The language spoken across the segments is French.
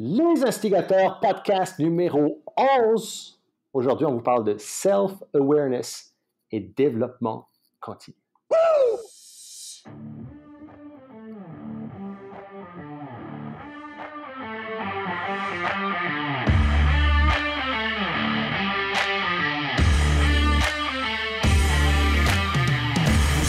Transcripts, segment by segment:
Les Instigateurs, podcast numéro 11. Aujourd'hui, on vous parle de self-awareness et développement continu.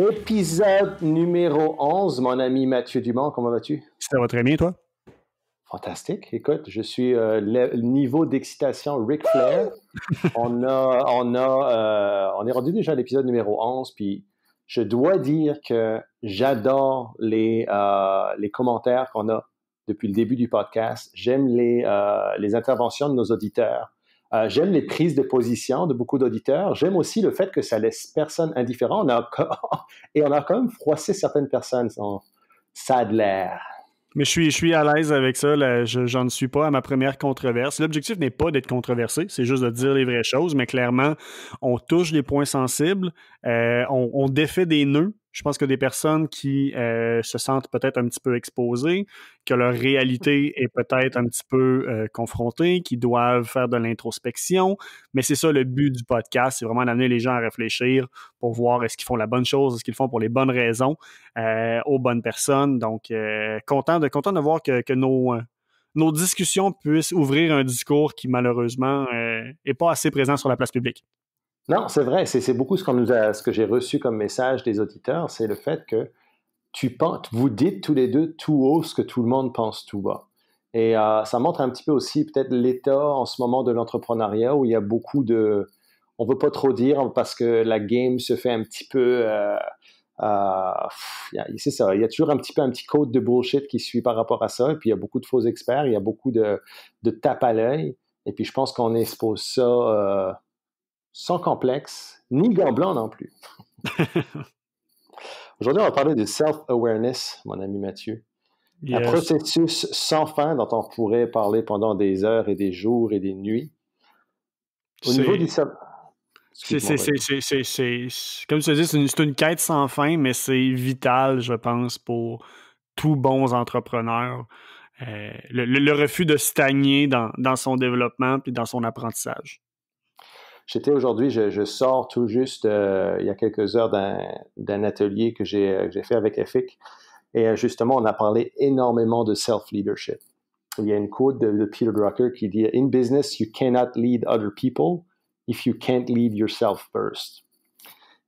Épisode numéro 11, mon ami Mathieu Dumont, comment vas-tu? Ça va très bien, toi? Fantastique. Écoute, je suis euh, le niveau d'excitation Ric Flair. Euh, on est rendu déjà à l'épisode numéro 11, puis je dois dire que j'adore euh, les, commentaires qu'on a depuis le début du podcast. J'aime les interventions de nos auditeurs. Euh, j'aime les prises de position de beaucoup d'auditeurs. J'aime aussi le fait que ça laisse personne indifférent. On et on a quand même froissé certaines personnes. Ça a de l'air. Mais je suis, je suis à l'aise avec ça. Je j'en suis pas à ma première controverse. L'objectif n'est pas d'être controversé, c'est juste de dire les vraies choses. Mais clairement, on touche les points sensibles, euh, on défait des nœuds je pense que des personnes qui euh, se sentent peut-être un petit peu exposées, que leur réalité est peut-être un petit peu euh, confrontée, qui doivent faire de l'introspection. Mais c'est ça le but du podcast, c'est vraiment d'amener les gens à réfléchir pour voir est-ce qu'ils font la bonne chose, est-ce qu'ils font pour les bonnes raisons, euh, aux bonnes personnes. Donc, content, de, content de voir que, nos, nos discussions puissent ouvrir un discours qui malheureusement n'est pas assez présent sur la place publique. Non, c'est vrai. C'est beaucoup ce, qu'on nous ce que j'ai reçu comme message des auditeurs, c'est le fait que tu penses, vous dites tous les deux tout haut ce que tout le monde pense tout bas. Et euh, ça montre un petit peu aussi peut-être l'état en ce moment de l'entrepreneuriat où il y a beaucoup de... On ne veut pas trop dire parce que la game se fait un petit peu... Euh, euh, c'est ça, il y a toujours un petit peu un petit code de bullshit qui suit par rapport à ça. Et puis il y a beaucoup de faux experts, il y a beaucoup de, de tapes à l'œil. Et puis je pense qu'on expose ça sans complexe, ni gants blancs non plus. Aujourd'hui, on va parler de self-awareness, mon ami Mathieu. Un processus sans fin dont on pourrait parler pendant des heures et des jours et des nuits. Au niveau du self c'est, comme tu dis, c'est une, quête sans fin, mais c'est vital, je pense, pour tous bons entrepreneurs. Euh, le, refus de stagner dans, dans son développement et dans son apprentissage. J'étais aujourd'hui, je, sors tout juste euh, il y a quelques heures d'un atelier euh, que j'ai fait avec EFIC. Et euh, justement, on a parlé énormément de self-leadership. Il y a une quote de, Peter Drucker qui dit In business, you cannot lead other people if you can't lead yourself first.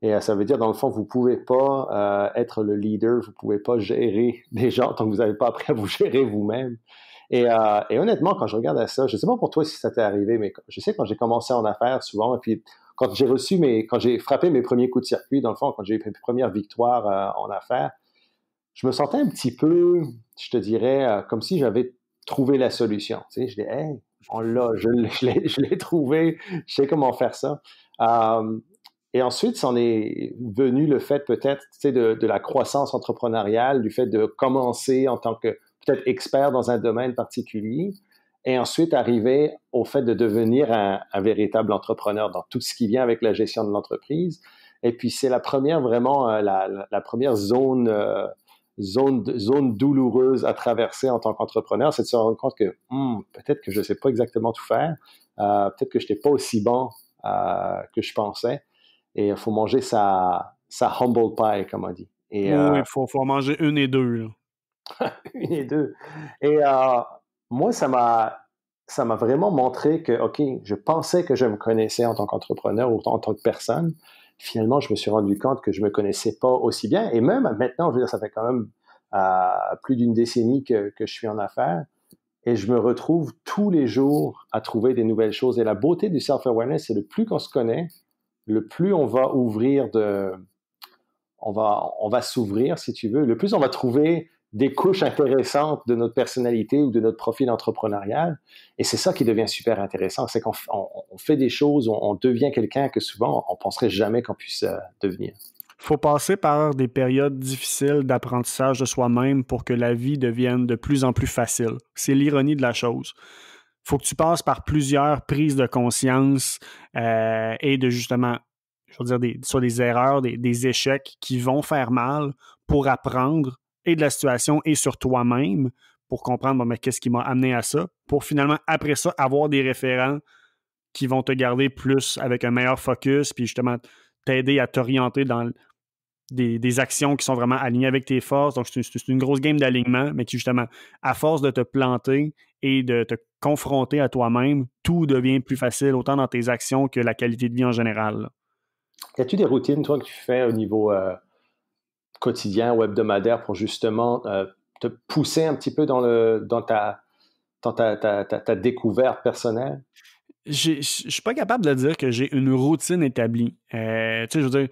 Et ça veut dire, dans le fond, vous ne pouvez pas être le leader, vous ne pouvez pas gérer des gens tant que vous n'avez pas appris à vous gérer vous-même. Euh, et, honnêtement, quand je regarde à ça, je ne sais pas pour toi si ça t'est arrivé, mais je sais quand j'ai commencé en affaires souvent, et puis quand j'ai reçu mes, quand j'ai frappé mes premiers coups de circuit, dans le fond, quand j'ai eu mes premières victoires euh, en affaires, je me sentais un petit peu, je te dirais, euh, comme si j'avais trouvé la solution. Tu sais, je dis, hey, on l'a, je l'ai, trouvé, je sais comment faire ça. Et ensuite, c'en est venu le fait peut-être de, de, la croissance entrepreneuriale, du fait de commencer en tant que être expert dans un domaine particulier, et ensuite arriver au fait de devenir un, véritable entrepreneur dans tout ce qui vient avec la gestion de l'entreprise. Et puis c'est la première vraiment euh, la, première zone euh, zone zone douloureuse à traverser en tant qu'entrepreneur, c'est de se rendre compte que hmm, peut-être que je ne sais pas exactement tout faire, euh, peut-être que je n'étais pas aussi bon que je pensais. Et il faut manger sa sa humble pie comme on dit. Et, il faut, faut en manger une et deux. une et deux. Et euh, moi, ça m'a ça m'a vraiment montré que, OK, je pensais que je me connaissais en tant qu'entrepreneur ou en tant que personne. Finalement, je me suis rendu compte que je ne me connaissais pas aussi bien. Et même maintenant, je veux dire, ça fait quand même euh, plus d'une décennie que, que, je suis en affaires. Et je me retrouve tous les jours à trouver des nouvelles choses. Et la beauté du self-awareness, c'est le plus qu'on se connaît, le plus on va ouvrir de... On va, on va s'ouvrir, si tu veux. Le plus on va trouver des couches intéressantes de notre personnalité ou de notre profil entrepreneurial. Et c'est ça qui devient super intéressant, c'est qu'on fait des choses, on, devient quelqu'un que souvent on penserait jamais qu'on puisse euh, devenir. Il faut passer par des périodes difficiles d'apprentissage de soi-même pour que la vie devienne de plus en plus facile. C'est l'ironie de la chose Il faut que tu passes par plusieurs prises de conscience euh, et de justement, je veux dire, soit des erreurs, des, des, échecs qui vont faire mal pour apprendre et de la situation et sur toi-même pour comprendre mais qu'est-ce qui m'a amené à ça, pour finalement, après ça, avoir des référents qui vont te garder plus avec un meilleur focus, puis justement t'aider à t'orienter dans des, actions qui sont vraiment alignées avec tes forces. Donc, c'est une, grosse game d'alignement, mais qui, justement, à force de te planter et de te confronter à toi-même, tout devient plus facile, autant dans tes actions que la qualité de vie en général. As-tu des routines, toi, que tu fais au niveau euh, quotidien ou hebdomadaire pour justement euh, te pousser un petit peu dans, le, dans, ta, dans ta, découverte personnelle? Je suis pas capable de dire que j'ai une routine établie. Euh, tu sais, je veux dire,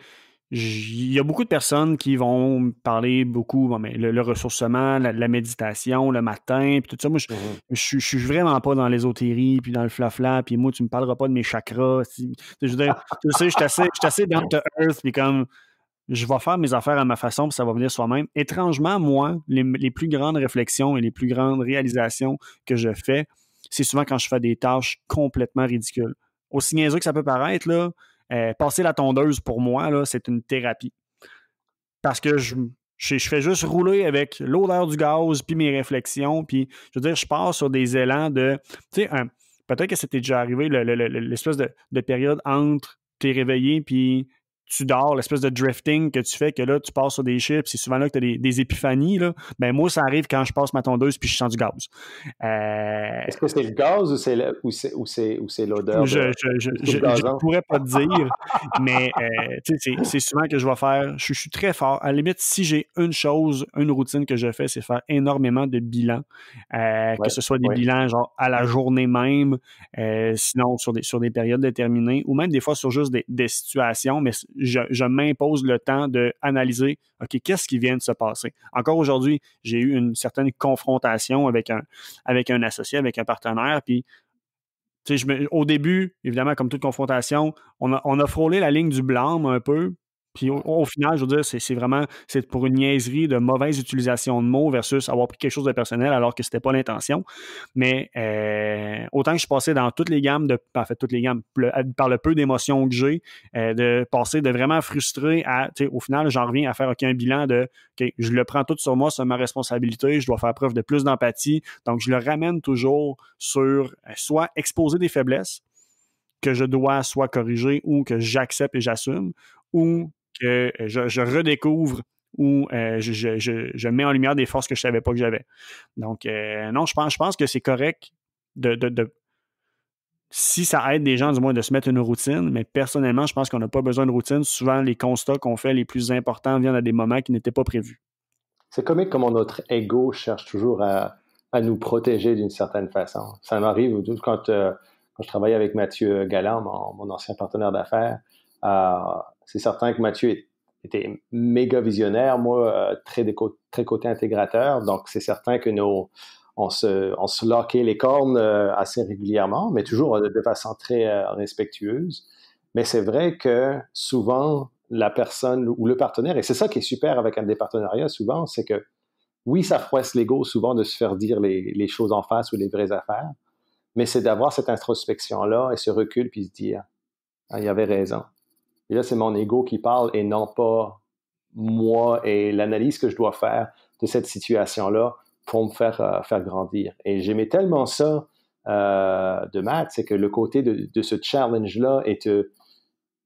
il y a beaucoup de personnes qui vont parler beaucoup, mais le, ressourcement, la, méditation, le matin, puis tout ça. Moi, je, mm-hmm. je, suis vraiment pas dans l'ésotérie, puis dans le flafla, puis moi, tu me parleras pas de mes chakras. Si, je veux dire, tu sais, je suis assez, assez down to earth, puis comme, je vais faire mes affaires à ma façon, puis ça va venir soi-même. Étrangement, moi, les, plus grandes réflexions et les plus grandes réalisations que je fais, c'est souvent quand je fais des tâches complètement ridicules. Aussi niaiseux que ça peut paraître, là, euh, passer la tondeuse pour moi, là, c'est une thérapie. Parce que je, je, fais juste rouler avec l'odeur du gaz, puis mes réflexions, puis je veux dire, je pars sur des élans de. Tu sais, peut-être que c'était déjà arrivé, l'espèce de, de période entre t'es réveillé, puis tu dors, l'espèce de drifting que tu fais, que là, tu passes sur des chips, c'est souvent là que tu as des, épiphanies. Ben, moi, ça arrive quand je passe ma tondeuse puis je sens du gaz. Euh, Est-ce que c'est le gaz ou c'est, ou c'est, l'odeur? Je ne pourrais pas te dire, mais euh, c'est, souvent que je vais faire. Je, suis très fort. À la limite, si j'ai une chose, une routine que je fais, c'est faire énormément de bilans, euh, que ce soit des bilans genre à la journée même, sinon sur des, sur des périodes déterminées, ou même des fois sur juste des, des situations, mais je, m'impose le temps d'analyser, OK, qu'est-ce qui vient de se passer? Encore aujourd'hui, j'ai eu une certaine confrontation avec un, avec un associé, avec un partenaire, puis je au début, évidemment, comme toute confrontation, on a, on a frôlé la ligne du blâme un peu, puis au, final, je veux dire, c'est vraiment c'est pour une niaiserie de mauvaise utilisation de mots versus avoir pris quelque chose de personnel alors que ce n'était pas l'intention. Mais euh, autant que je passais dans toutes les gammes, de, ben, en fait, toutes les gammes, par le peu d'émotions que j'ai, euh, de passer de vraiment frustré à, au final, j'en reviens à faire aucun bilan de, OK, je le prends tout sur moi, c'est ma responsabilité, je dois faire preuve de plus d'empathie. Donc, je le ramène toujours sur euh, soit exposer des faiblesses, que je dois soit corriger ou que j'accepte et j'assume, ou que euh, je, redécouvre ou euh, je, mets en lumière des forces que je ne savais pas que j'avais. Donc, euh, non, je pense, je pense que c'est correct de, de, Si ça aide des gens, du moins, de se mettre une routine, mais personnellement, je pense qu'on n'a pas besoin de routine. Souvent, les constats qu'on fait les plus importants viennent à des moments qui n'étaient pas prévus. C'est comique comment notre ego cherche toujours à, nous protéger d'une certaine façon. Ça m'arrive quand, quand je travaillais avec Mathieu Galland, mon, mon ancien partenaire d'affaires c'est certain que Mathieu était méga visionnaire, moi euh, très, très côté intégrateur, donc c'est certain que nos on se, on loquait les cornes euh, assez régulièrement, mais toujours de façon très euh, respectueuse. Mais c'est vrai que souvent, la personne ou le partenaire, et c'est ça qui est super avec un des partenariats souvent, c'est que oui, ça froisse l'ego souvent de se faire dire les, choses en face ou les vraies affaires, mais c'est d'avoir cette introspection-là et ce recul puis se dire, ah, il avait raison. Et là, c'est mon ego qui parle et non pas moi et l'analyse que je dois faire de cette situation-là pour me faire, euh, faire grandir. Et j'aimais tellement ça euh, de maths, c'est que le côté de, ce challenge-là est euh,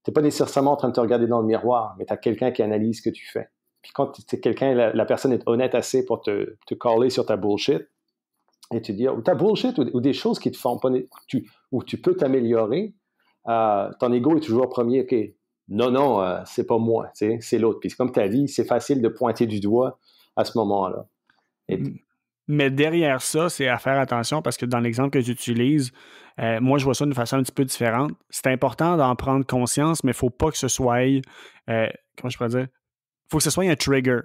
Tu n'es pas nécessairement en train de te regarder dans le miroir, mais tu as quelqu'un qui analyse ce que tu fais. Puis quand quelqu'un, la, personne est honnête assez pour te, te sur ta bullshit et te dire, ou ta bullshit, ou, des choses qui te font pas, où tu peux t'améliorer, ton ego est toujours premier. OK, non, non, euh, c'est pas moi, c'est l'autre. Puis comme as dit, c'est facile de pointer du doigt à ce moment-là. Mais derrière ça, c'est à faire attention parce que dans l'exemple que j'utilise, euh, moi, je vois ça d'une façon un petit peu différente. C'est important d'en prendre conscience, mais il ne faut pas que ce soit, euh, comment je pourrais dire, faut que ce soit un trigger.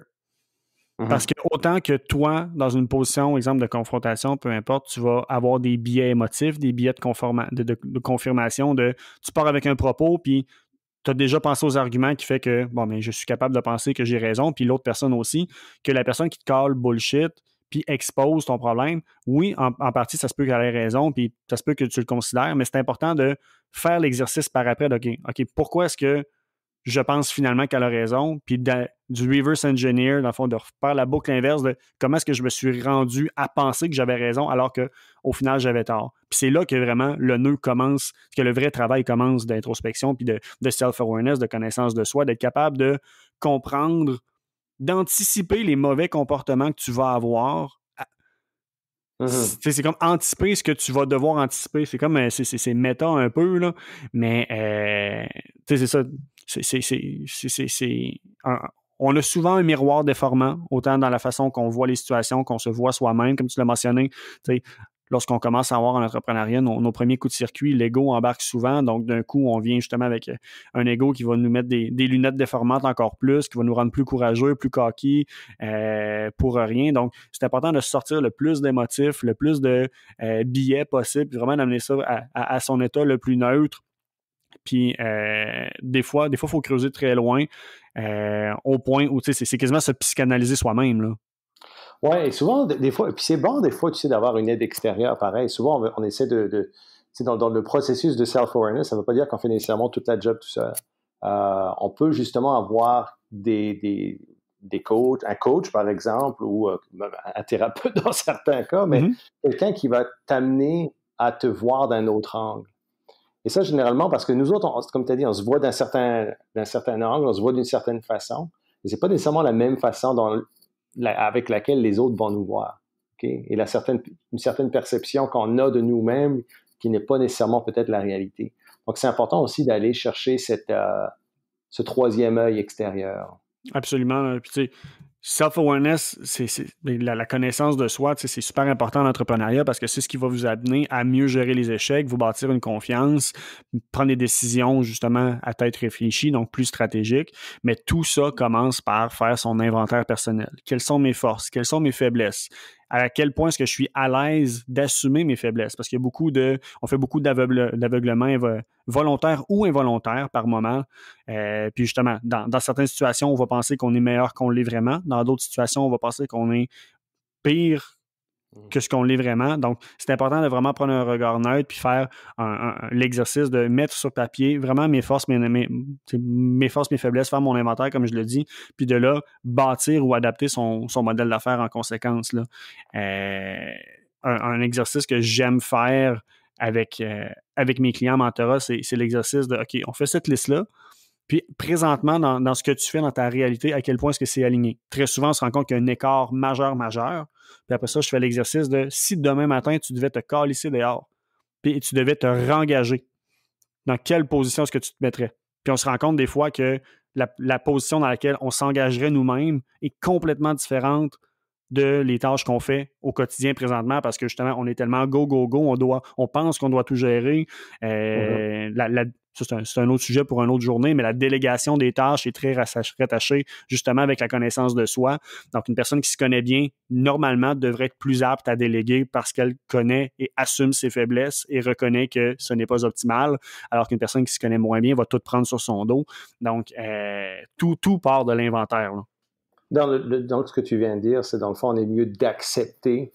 Mmh parce que autant que toi, dans une position, exemple de confrontation, peu importe, tu vas avoir des biais émotifs, des biais de, de confirmation, de tu pars avec un propos, puis tu as déjà pensé aux arguments qui fait que, bon, mais ben, je suis capable de penser que j'ai raison, puis l'autre personne aussi, que la personne qui te colle bullshit, puis expose ton problème, oui, en, partie, ça se peut qu'elle ait raison, puis ça se peut que tu le considères, mais c'est important de faire l'exercice par après de, OK, pourquoi est-ce que je pense finalement qu'elle a raison. Puis du reverse engineer, dans le fond, de faire la boucle inverse de comment est-ce que je me suis rendu à penser que j'avais raison alors qu'au final, j'avais tort. Puis c'est là que vraiment le nœud commence, que le vrai travail commence d'introspection, puis de, self-awareness, de connaissance de soi, d'être capable de comprendre, d'anticiper les mauvais comportements que tu vas avoir ah. mm-hmm. C'est comme anticiper ce que tu vas devoir anticiper. C'est comme euh, c'est méta un peu, là. Mais euh, c'est ça on a souvent un miroir déformant, autant dans la façon qu'on voit les situations, qu'on se voit soi-même, comme tu l'as mentionné. Lorsqu'on commence à avoir en entrepreneuriat nos, premiers coups de circuit, l'ego embarque souvent. Donc, d'un coup, on vient justement avec euh, un ego qui va nous mettre des, lunettes déformantes encore plus, qui va nous rendre plus courageux, plus coquilles, euh, pour rien. Donc, c'est important de sortir le plus d'émotifs, le plus de euh, billets possible, puis vraiment d'amener ça à son état le plus neutre puis euh, des fois, des fois, il faut creuser très loin euh, au point où c'est quasiment se psychanalyser soi-même. Oui, et souvent, des fois, puis c'est bon des fois, tu sais, d'avoir une aide extérieure, pareil. Souvent, on, essaie de, de dans, dans, le processus de self-awareness, ça ne veut pas dire qu'on fait nécessairement toute la job tout seul. Euh, on peut justement avoir des, des, des, coachs, un coach par exemple, ou un thérapeute dans certains cas, mais mm-hmm. quelqu'un qui va t'amener à te voir d'un autre angle. Et ça, généralement, parce que nous autres, comme tu as dit, on se voit d'un certain, certain angle, on se voit d'une certaine façon. mais ce n'est pas nécessairement la même façon avec laquelle les autres vont nous voir. Et la certaine, une certaine perception qu'on a de nous-mêmes qui n'est pas nécessairement peut-être la réalité. Donc, c'est important aussi d'aller chercher cette, euh, ce troisième œil extérieur. Absolument. Euh, puis, tu sais, Self-awareness, c'est, ben, la, la, connaissance de soi, c'est super important en entrepreneuriat parce que c'est ce qui va vous amener à mieux gérer les échecs, vous bâtir une confiance, prendre des décisions justement à tête réfléchie, donc plus stratégique. Mais tout ça commence par faire son inventaire personnel. Quelles sont mes forces? Quelles sont mes faiblesses? à quel point est-ce que je suis à l'aise d'assumer mes faiblesses. Parce qu'il y a beaucoup de. On fait beaucoup d'aveuglement volontaire ou involontaire par moment. Euh, puis justement, dans, dans, certaines situations, on va penser qu'on est meilleur qu'on l'est vraiment. Dans d'autres situations, on va penser qu'on est pire Mm. que ce qu'on lit vraiment. Donc, c'est important de vraiment prendre un regard neutre puis faire l'exercice de mettre sur papier vraiment mes forces, mes, forces, mes faiblesses, faire mon inventaire, comme je le dis, puis de là, bâtir ou adapter son, modèle d'affaires en conséquence. Là. Euh, un, exercice que j'aime faire avec, euh, avec mes clients en mentorat, c'est l'exercice de OK, on fait cette liste-là, puis présentement, dans, ce que tu fais dans ta réalité, à quel point est-ce que c'est aligné? Très souvent, on se rend compte qu'il y a un écart majeur, majeur. Puis après ça, je fais l'exercice de si demain matin, tu devais te ici dehors, puis tu devais te rengager, dans quelle position est-ce que tu te mettrais? Puis on se rend compte des fois que la, la position dans laquelle on s'engagerait nous-mêmes est complètement différente de les tâches qu'on fait au quotidien présentement parce que justement, on est tellement go, go, go, on, doit, on pense qu'on doit tout gérer. Euh, la, c'est un, autre sujet pour une autre journée, mais la délégation des tâches est très rattachée justement avec la connaissance de soi. Donc, une personne qui se connaît bien, normalement, devrait être plus apte à déléguer parce qu'elle connaît et assume ses faiblesses et reconnaît que ce n'est pas optimal, alors qu'une personne qui se connaît moins bien va tout prendre sur son dos. Donc, euh, tout, tout part de l'inventaire. Dans donc, ce que tu viens de dire, c'est dans le fond, on est mieux d'accepter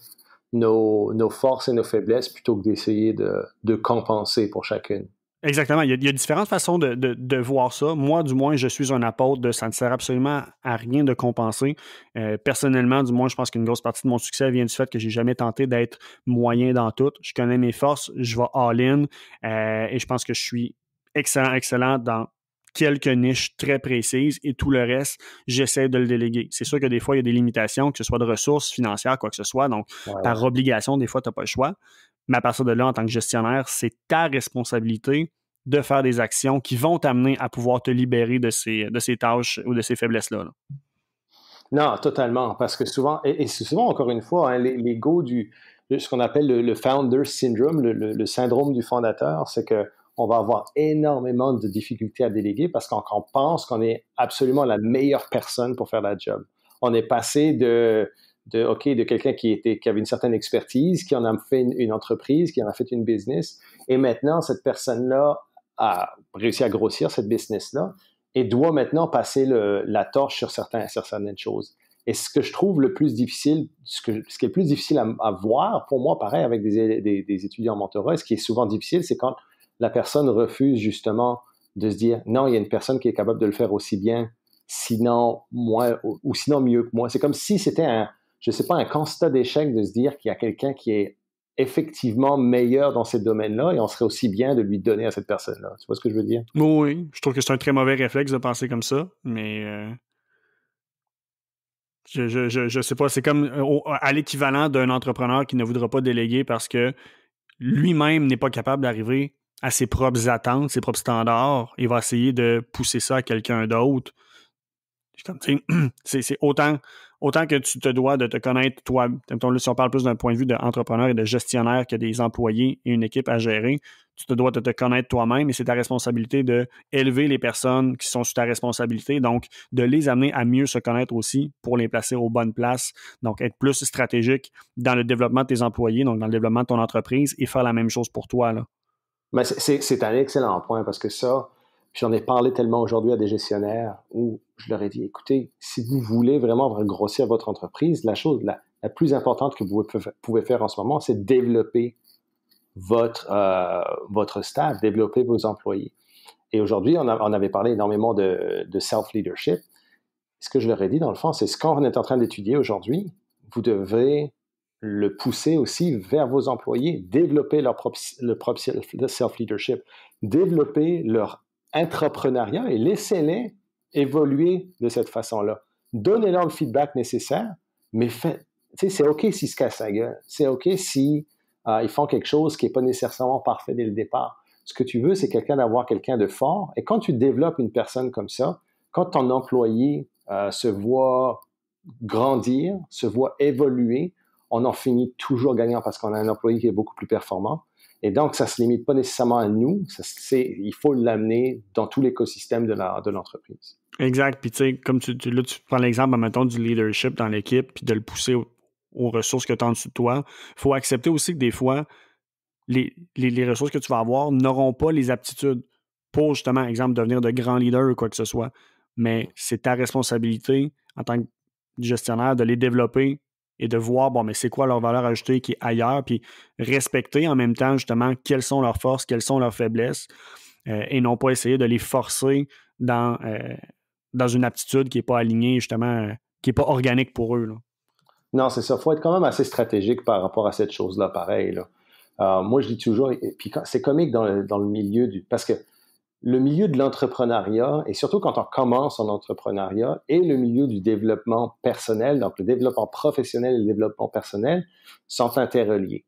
nos, forces et nos faiblesses plutôt que d'essayer de compenser pour chacune. Exactement. Il y, a, différentes façons de, voir ça. Moi, du moins, je suis un apôtre de ça ne sert absolument à rien de compenser. Euh, personnellement, du moins, je pense qu'une grosse partie de mon succès vient du fait que j'ai jamais tenté d'être moyen dans tout. Je connais mes forces, je vais all-in euh, et je pense que je suis excellent, excellent dans quelques niches très précises et tout le reste, j'essaie de le déléguer. C'est sûr que des fois, il y a des limitations, que ce soit de ressources financières, quoi que ce soit. Donc, par obligation, des fois, tu n'as pas le choix. Mais à partir de là, en tant que gestionnaire, c'est ta responsabilité de faire des actions qui vont t'amener à pouvoir te libérer de ces, de ces tâches ou de ces faiblesses-là. Non, totalement. Parce que souvent, et, souvent, encore une fois, hein, les l'ego du, de ce qu'on appelle le, founder syndrome, le, le syndrome du fondateur, c'est que on va avoir énormément de difficultés à déléguer parce qu'on pense qu'on est absolument la meilleure personne pour faire la job. On est passé de de OK, de quelqu'un qui, était, qui avait une certaine expertise, qui en a fait une, entreprise, qui en a fait une business. Et maintenant, cette personne-là a réussi à grossir cette business-là et doit maintenant passer le, la torche sur, certains, sur certaines choses. Et ce que je trouve le plus difficile, ce, que, ce qui est le plus difficile à, voir, pour moi, pareil, avec des, des, étudiants en ce qui est souvent difficile, c'est quand la personne refuse justement de se dire non, il y a une personne qui est capable de le faire aussi bien, sinon moi, ou sinon mieux que moi. C'est comme si c'était un, je ne sais pas, un constat d'échec de se dire qu'il y a quelqu'un qui est effectivement meilleur dans ce domaine là et on serait aussi bien de lui donner à cette personne-là. Tu vois ce que je veux dire? Oui, je trouve que c'est un très mauvais réflexe de penser comme ça, mais euh, je, ne sais pas, c'est comme euh, à l'équivalent d'un entrepreneur qui ne voudra pas déléguer parce que lui-même n'est pas capable d'arriver à ses propres attentes, ses propres standards, il va essayer de pousser ça à quelqu'un d'autre. C'est autant autant que tu te dois de te connaître toi, si on parle plus d'un point de vue d'entrepreneur et de gestionnaire que des employés et une équipe à gérer, tu te dois de te connaître toi-même et c'est ta responsabilité d'élever les personnes qui sont sous ta responsabilité, donc de les amener à mieux se connaître aussi pour les placer aux bonnes places, donc être plus stratégique dans le développement de tes employés, donc dans le développement de ton entreprise et faire la même chose pour toi. Mais ben, c'est un excellent point parce que ça, J'en ai parlé tellement aujourd'hui à des gestionnaires où je leur ai dit, écoutez, si vous voulez vraiment grossir votre entreprise, la chose la, la plus importante que vous pouvez faire en ce moment, c'est développer votre, euh, votre staff, développer vos employés. Et aujourd'hui, on, avait parlé énormément de, de self-leadership. Ce que je leur ai dit, dans le fond, c'est ce qu'on est en train d'étudier aujourd'hui. Vous devez le pousser aussi vers vos employés, développer leur propre, le propre self-leadership, développer leur entrepreneuriat et laissez-les évoluer de cette façon-là. Donnez-leur le feedback nécessaire, mais c'est OK s'ils se cassent la gueule. C'est OK si ah, font quelque chose qui n'est pas nécessairement parfait dès le départ. Ce que tu veux, c'est quelqu'un d'avoir quelqu'un de fort. Et quand tu développes une personne comme ça, quand ton employé euh, se voit grandir, se voit évoluer, on en finit toujours gagnant parce qu'on a un employé qui est beaucoup plus performant. Et donc, ça ne se limite pas nécessairement à nous, il faut l'amener dans tout l'écosystème de l'entreprise. De exact. Puis, tu sais, comme tu, là, tu prends l'exemple, mettons, du leadership dans l'équipe, puis de le pousser aux ressources que tu as en dessous de toi. Il faut accepter aussi que des fois, les, ressources que tu vas avoir n'auront pas les aptitudes pour, justement, exemple, devenir de grands leaders ou quoi que ce soit. Mais c'est ta responsabilité en tant que gestionnaire de les développer et de voir, bon, mais c'est quoi leur valeur ajoutée qui est ailleurs, puis respecter en même temps, justement, quelles sont leurs forces, quelles sont leurs faiblesses, euh, et non pas essayer de les forcer dans, euh, dans une aptitude qui n'est pas alignée, justement, euh, qui n'est pas organique pour eux. Non, c'est ça. Il faut être quand même assez stratégique par rapport à cette chose-là, pareil. moi, je dis toujours, et puis c'est comique dans dans le milieu du. Parce que le milieu de l'entrepreneuriat, et surtout quand on commence en entrepreneuriat, et le milieu du développement personnel, donc le développement professionnel et le développement personnel, sont interreliés.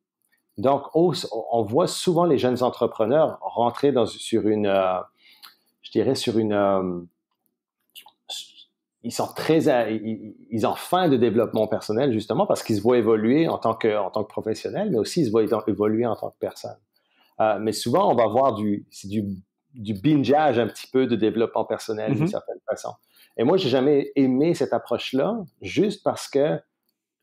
Donc, on voit souvent les jeunes entrepreneurs rentrer dans, sur une, euh, je dirais, sur une... Euh, ils sont très... ils, ont faim de développement personnel, justement, parce qu'ils se voient évoluer en tant que, en tant que professionnel, mais aussi ils se voient évoluer en tant que personne. Euh, mais souvent, on va voir du, du du bingeage un petit peu de développement personnel d'une mm-hmm. certaine façon. Et moi, j'ai jamais aimé cette approche-là, juste parce que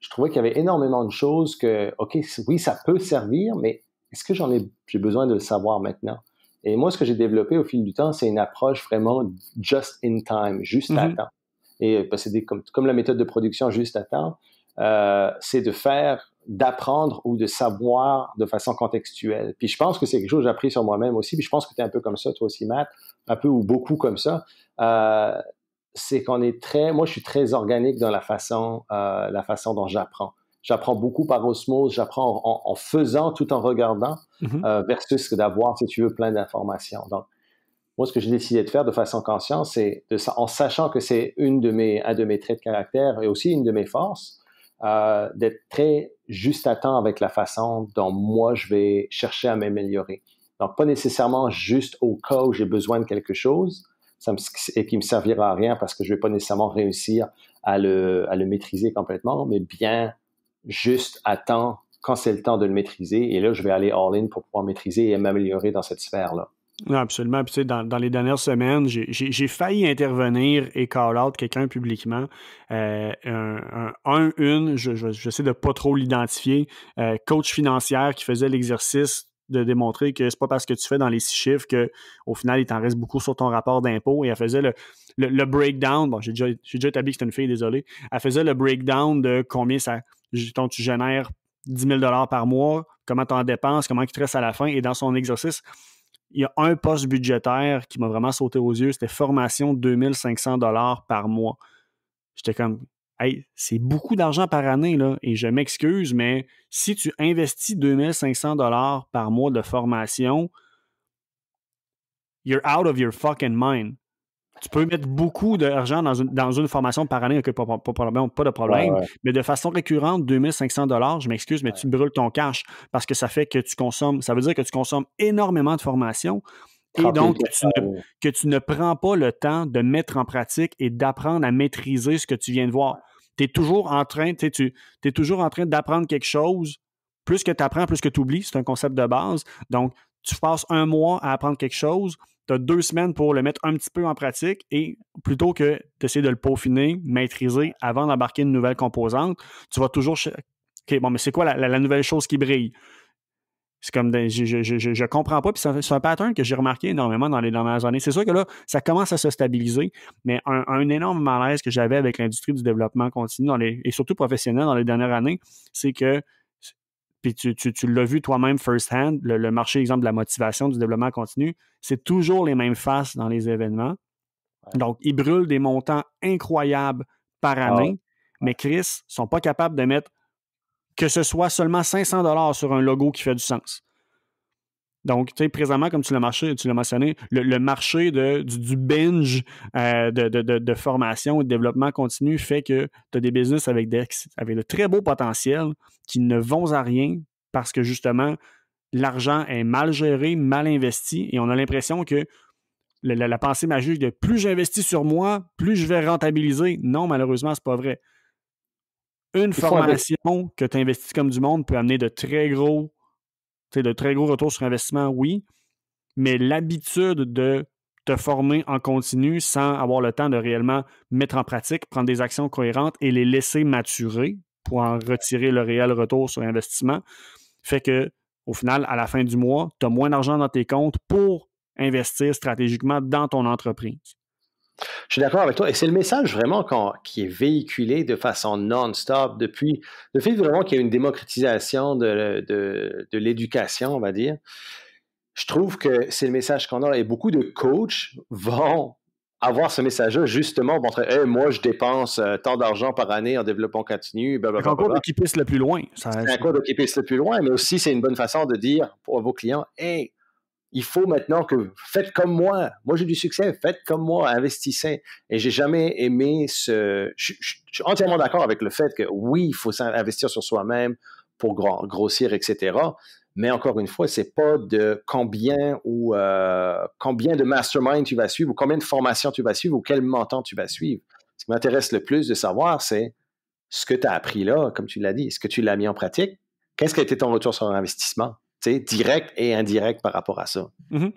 je trouvais qu'il y avait énormément de choses que, OK, oui, ça peut servir, mais est-ce que j'en ai, j'ai besoin de le savoir maintenant? Et moi, ce que j'ai développé au fil du temps, c'est une approche vraiment just in time, juste à mm-hmm. temps. Et c'est comme, comme la méthode de production juste à temps, euh, c'est de faire d'apprendre ou de savoir de façon contextuelle. Puis je pense que c'est quelque chose que j'ai appris sur moi-même aussi, puis je pense que tu es un peu comme ça, toi aussi, Matt, un peu ou beaucoup comme ça. Euh, c'est qu'on est très, moi je suis très organique dans la façon, euh, la façon dont j'apprends. J'apprends beaucoup par osmose, j'apprends en, faisant tout en regardant, mm-hmm. euh, versus que d'avoir, si tu veux, plein d'informations. Donc, moi, ce que j'ai décidé de faire de façon consciente, c'est en sachant que c'est un de mes traits de caractère et aussi une de mes forces, euh, d'être très juste à temps avec la façon dont moi je vais chercher à m'améliorer. Donc, pas nécessairement juste au cas où j'ai besoin de quelque chose et qui me servira à rien parce que je vais pas nécessairement réussir à le, à le maîtriser complètement, mais bien juste à temps quand c'est le temps de le maîtriser. Et là, je vais aller all-in pour pouvoir maîtriser et m'améliorer dans cette sphère-là. Non, absolument. dans, dans, les dernières semaines, j'ai failli intervenir et call out quelqu'un publiquement. Euh, un, un, une, je, je, j'essaie de pas trop l'identifier, euh, coach financière qui faisait l'exercice de démontrer que c'est pas parce que tu fais dans les six chiffres que au final il t'en reste beaucoup sur ton rapport d'impôt et elle faisait le, le, breakdown bon j'ai déjà, déjà, établi que c'est une fille désolé elle faisait le breakdown de combien ça tu génères 10 000 dollars par mois comment tu en dépenses comment tu te restes à la fin et dans son exercice il y a un poste budgétaire qui m'a vraiment sauté aux yeux, c'était formation 2500 dollars par mois. J'étais comme hey, c'est beaucoup d'argent par année là et je m'excuse mais si tu investis 2500 dollars par mois de formation, you're out of your fucking mind tu peux mettre beaucoup d'argent dans une, formation par année, pas, de problème, mais de façon récurrente, 2500 je m'excuse, mais tu brûles ton cash parce que ça fait que tu consommes, ça veut dire que tu consommes énormément de formation et donc que tu, ne, prends pas le temps de mettre en pratique et d'apprendre à maîtriser ce que tu viens de voir. Es toujours en train, tu es toujours en train d'apprendre quelque chose. Plus que tu apprends, plus que tu oublies. C'est un concept de base. Donc, tu passes un mois à apprendre quelque chose tu as deux semaines pour le mettre un petit peu en pratique et plutôt que d'essayer de le peaufiner, maîtriser avant d'embarquer une nouvelle composante, tu vas toujours. OK, bon, mais c'est quoi la, nouvelle chose qui brille? C'est comme. je, je, comprends pas. Puis c'est un, pattern que j'ai remarqué énormément dans les dernières années. C'est sûr que là, ça commence à se stabiliser, mais un, énorme malaise que j'avais avec l'industrie du développement continu dans les, et surtout professionnel dans les dernières années, c'est que puis tu, l'as vu toi-même first-hand, le, marché, exemple, de la motivation, du développement continu, c'est toujours les mêmes faces dans les événements. Donc, ils brûlent des montants incroyables par ah année, mais Chris, ne sont pas capables de mettre que ce soit seulement 500 dollars sur un logo qui fait du sens. Donc, tu sais, présentement, comme tu l'as marché, tu mentionné, le, marché du, binge euh, de, formation et de développement continu fait que tu as des business avec, des, de très beaux potentiels qui ne vont à rien parce que justement, l'argent est mal géré, mal investi, et on a l'impression que la, pensée magique de plus j'investis sur moi, plus je vais rentabiliser. Non, malheureusement, c'est pas vrai. Une formation que tu investis comme du monde peut amener de très gros de très gros retours sur investissement, oui, mais l'habitude de te former en continu sans avoir le temps de réellement mettre en pratique, prendre des actions cohérentes et les laisser maturer pour en retirer le réel retour sur investissement, fait que au final, à la fin du mois, tu as moins d'argent dans tes comptes pour investir stratégiquement dans ton entreprise. Je suis d'accord avec toi. Et c'est le message vraiment qui est véhiculé de façon non-stop depuis le fait vraiment qu'il y a une démocratisation de, l'éducation, on va dire. Je trouve que c'est le message qu'on a et beaucoup de coachs vont avoir ce message-là, justement, montrer moi, je dépense euh, tant d'argent par année en développement continu. C'est un cours qui le plus loin. C'est un cours qui le plus loin, mais aussi, c'est une bonne façon de dire pour vos clients hé! il faut maintenant que faites comme moi. Moi, j'ai du succès. Faites comme moi. Investissez. Et j'ai jamais aimé ce. Je, suis entièrement d'accord avec le fait que oui, il faut investir sur soi-même pour grossir, etc. Mais encore une fois, c'est pas de combien ou euh, combien de mastermind tu vas suivre ou combien de formations tu vas suivre ou quel mentor tu vas suivre. Ce qui m'intéresse le plus de savoir, c'est ce que tu as appris là, comme tu l'as dit, est-ce que tu l'as mis en pratique? Qu'est-ce qui a été ton retour sur l'investissement direct et indirect par rapport à ça. Mhm.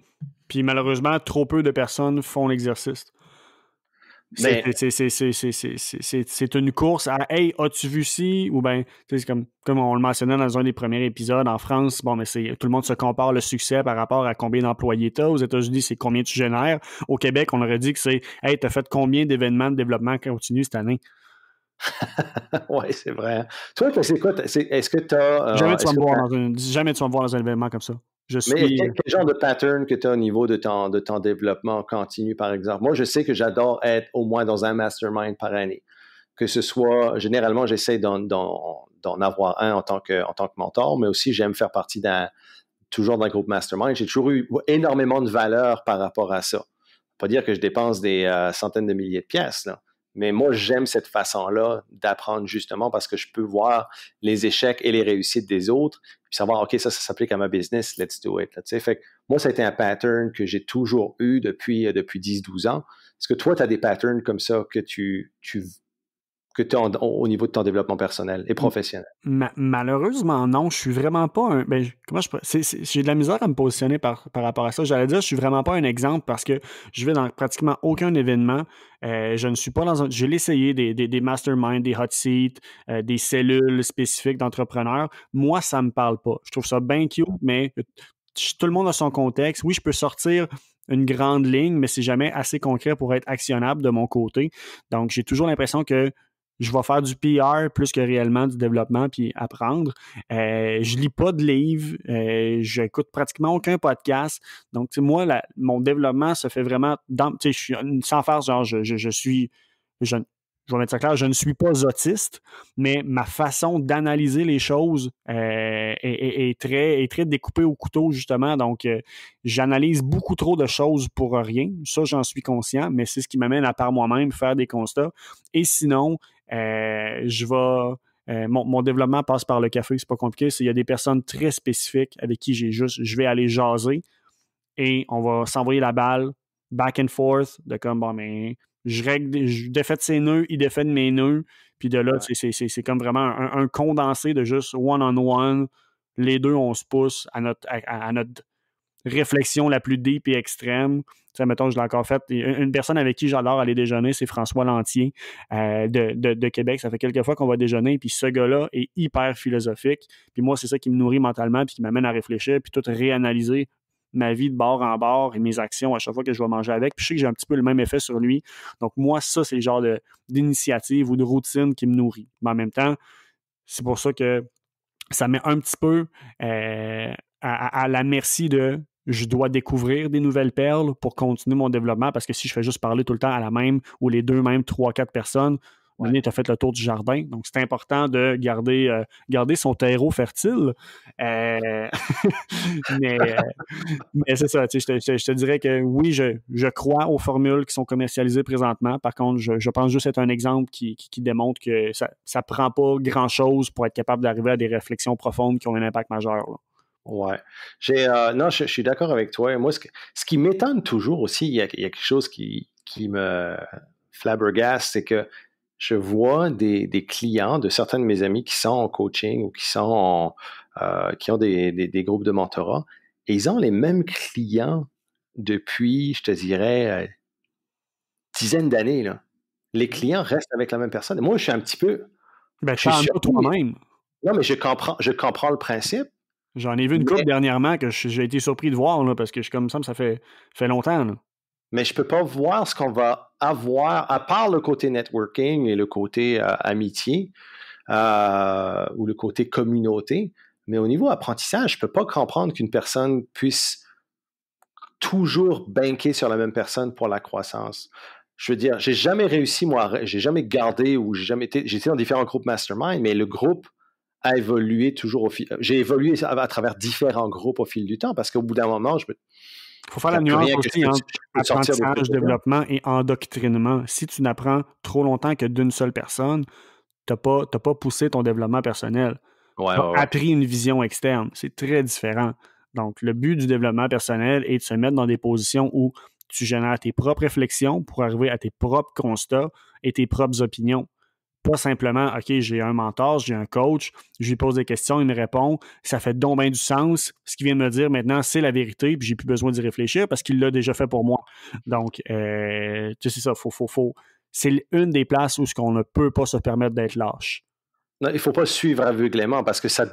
Puis malheureusement, trop peu de personnes font l'exercice. C'est ben, une course à Hey, as-tu vu ci? Ou bien, comme, comme on le mentionnait dans un des premiers épisodes en France, bon, mais tout le monde se compare le succès par rapport à combien d'employés tu as. Aux États-Unis, c'est combien tu génères. Au Québec, on aurait dit que c'est Hey, tu fait combien d'événements de développement continu cette année? oui, c'est vrai. Hein. Toi, c'est quoi? Est-ce que euh, tu as. jamais, tu vas me voir dans un, événement comme ça. Mais quel, genre de pattern que tu as au niveau de ton, développement continu, par exemple? Moi, je sais que j'adore être au moins dans un mastermind par année. Que ce soit, généralement, j'essaie d'en avoir un en tant, que, mentor, mais aussi j'aime faire partie toujours d'un groupe mastermind. J'ai toujours eu énormément de valeur par rapport à ça. Pas dire que je dépense des euh, centaines de milliers de pièces, là mais moi, j'aime cette façon-là d'apprendre justement parce que je peux voir les échecs et les réussites des autres, puis savoir, OK, ça, ça s'applique à ma business, let's do it. Là, fait que moi, ça a été un pattern que j'ai toujours eu depuis, euh, depuis 10-12 ans. Est-ce que toi, tu as des patterns comme ça que tu, tu que tu es au niveau de ton développement personnel et professionnel? malheureusement, non. Je suis vraiment pas un. Ben, je J'ai de la misère à me positionner par, rapport à ça. J'allais dire, je suis vraiment pas un exemple parce que je vais dans pratiquement aucun événement. Euh, je ne suis pas dans un. Je l'ai essayé des, des, des masterminds, des hot seats, euh, des cellules spécifiques d'entrepreneurs. Moi, ça me parle pas. Je trouve ça bien cute, mais tout le monde a son contexte. Oui, je peux sortir une grande ligne, mais c'est jamais assez concret pour être actionnable de mon côté. Donc, j'ai toujours l'impression que je vais faire du PR plus que réellement du développement puis apprendre. Euh, je lis pas de livres, euh, j'écoute pratiquement aucun podcast. Donc, moi, mon développement se fait vraiment dans, je suis, sans faire genre, je, suis, je, je vais mettre ça clair, je ne suis pas autiste, mais ma façon d'analyser les choses euh, est, très, est très découpée au couteau, justement. Donc, euh, j'analyse beaucoup trop de choses pour rien. Ça, j'en suis conscient, mais c'est ce qui m'amène à par moi-même faire des constats. Et sinon, euh, je vais. Euh, mon, développement passe par le café, c'est pas compliqué. Il y a des personnes très spécifiques avec qui j'ai juste, je vais aller jaser et on va s'envoyer la balle back and forth de comme, bon, mais ben, je, règle, je défais de ses nœuds, il défait de mes nœuds. Puis de là, c'est comme vraiment un, condensé de juste one-on-one. Les deux, on se pousse à notre, à notre réflexion la plus deep et extrême. Ça, mettons, je l'ai encore faite. Une personne avec qui j'adore aller déjeuner, c'est François Lantier euh, de, Québec. Ça fait quelques fois qu'on va déjeuner, puis ce gars-là est hyper philosophique. Puis moi, c'est ça qui me nourrit mentalement, puis qui m'amène à réfléchir, puis tout réanalyser ma vie de bord en bord et mes actions à chaque fois que je vais manger avec. Puis je sais que j'ai un petit peu le même effet sur lui. Donc moi, ça, c'est le genre d'initiative ou de routine qui me nourrit. Mais en même temps, c'est pour ça que ça met un petit peu euh, à, la merci de je dois découvrir des nouvelles perles pour continuer mon développement parce que si je fais juste parler tout le temps à la même ou les deux mêmes, trois, quatre personnes, on est tu fait le tour du jardin. Donc, c'est important de garder, euh, garder son terreau fertile. Euh, euh, mais, c'est ça. Je te, dirais que oui, je, crois aux formules qui sont commercialisées présentement. Par contre, je, pense juste c'est un exemple qui, démontre que ça ne prend pas grand-chose pour être capable d'arriver à des réflexions profondes qui ont un impact majeur. Ouais. J'ai, euh, non, je, suis d'accord avec toi. Moi, ce, qui m'étonne toujours aussi, il y, a, quelque chose qui, me flabbergasse, c'est que je vois des, clients de certains de mes amis qui sont en coaching ou qui sont euh, qui ont des, groupes de mentorat et ils ont les mêmes clients depuis, je te dirais, euh, dizaines d'années. Là. Les clients restent avec la même personne. Moi, je suis un petit peu. Ben, je suis toi-même. Non, mais je comprends, je comprends le principe, J'en ai vu une dernièrement que j'ai été surpris de voir, parce que je suis comme ça, ça fait, fait longtemps. Mais je ne peux pas voir ce qu'on va avoir, à part le côté networking et le côté euh, amitié euh, ou le côté communauté. Mais au niveau apprentissage, je ne peux pas comprendre qu'une personne puisse toujours banquer sur la même personne pour la croissance. Je veux dire, j'ai jamais réussi, moi, j'ai jamais gardé ou j'ai jamais été, j'étais dans différents groupes mastermind, mais le groupe à évoluer toujours au fil. J'ai évolué à, travers différents groupes au fil du temps parce qu'au bout d'un moment, je me. Il faut faire la nuance aussi entre hein. apprentissage, hein. développement et endoctrinement. Si tu n'apprends trop longtemps que d'une seule personne, tu n'as pas, poussé ton développement personnel. tu ouais, appris une vision externe. C'est très différent. Donc, le but du développement personnel est de se mettre dans des positions où tu génères tes propres réflexions pour arriver à tes propres constats et tes propres opinions. Pas simplement, OK, j'ai un mentor, j'ai un coach, je lui pose des questions, il me répond, ça fait donc bien du sens. Ce qu'il vient de me dire maintenant, c'est la vérité, puis j'ai plus besoin d'y réfléchir parce qu'il l'a déjà fait pour moi. Donc, euh, tu sais, c'est ça, faut, faut, faut. C'est une des places où ce qu'on ne peut pas se permettre d'être lâche. Non, il ne faut pas suivre aveuglément parce que ça,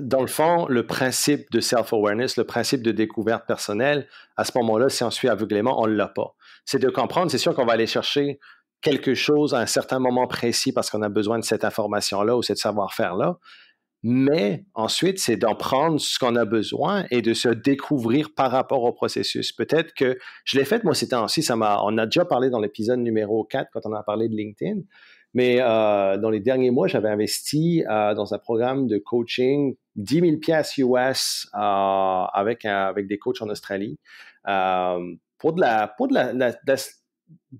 dans le fond, le principe de self-awareness, le principe de découverte personnelle, à ce moment-là, si on suit aveuglément, on ne l'a pas. C'est de comprendre, c'est sûr qu'on va aller chercher quelque chose à un certain moment précis parce qu'on a besoin de cette information-là ou de ce savoir-faire-là. Mais ensuite, c'est d'en prendre ce qu'on a besoin et de se découvrir par rapport au processus. Peut-être que je l'ai fait, moi, c'était temps-ci, ça m'a, on a déjà parlé dans l'épisode numéro 4 quand on a parlé de LinkedIn. Mais euh, dans les derniers mois, j'avais investi euh, dans un programme de coaching 10 000 pièces US euh, avec, avec des coachs en Australie pour de la, pour la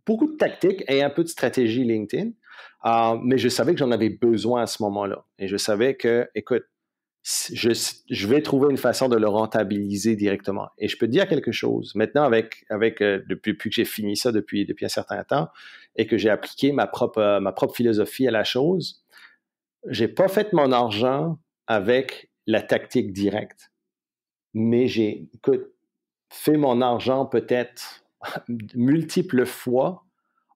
beaucoup de tactiques et un peu de stratégie LinkedIn, euh, mais je savais que j'en avais besoin à ce moment-là. Et je savais que, écoute, je, je, vais trouver une façon de le rentabiliser directement. Et je peux te dire quelque chose. Maintenant, avec, euh, depuis, que j'ai fini ça depuis, depuis un certain temps et que j'ai appliqué ma propre, euh, ma propre philosophie à la chose, j'ai pas fait mon argent avec la tactique directe. Mais j'ai, écoute, fait mon argent peut-être multiples fois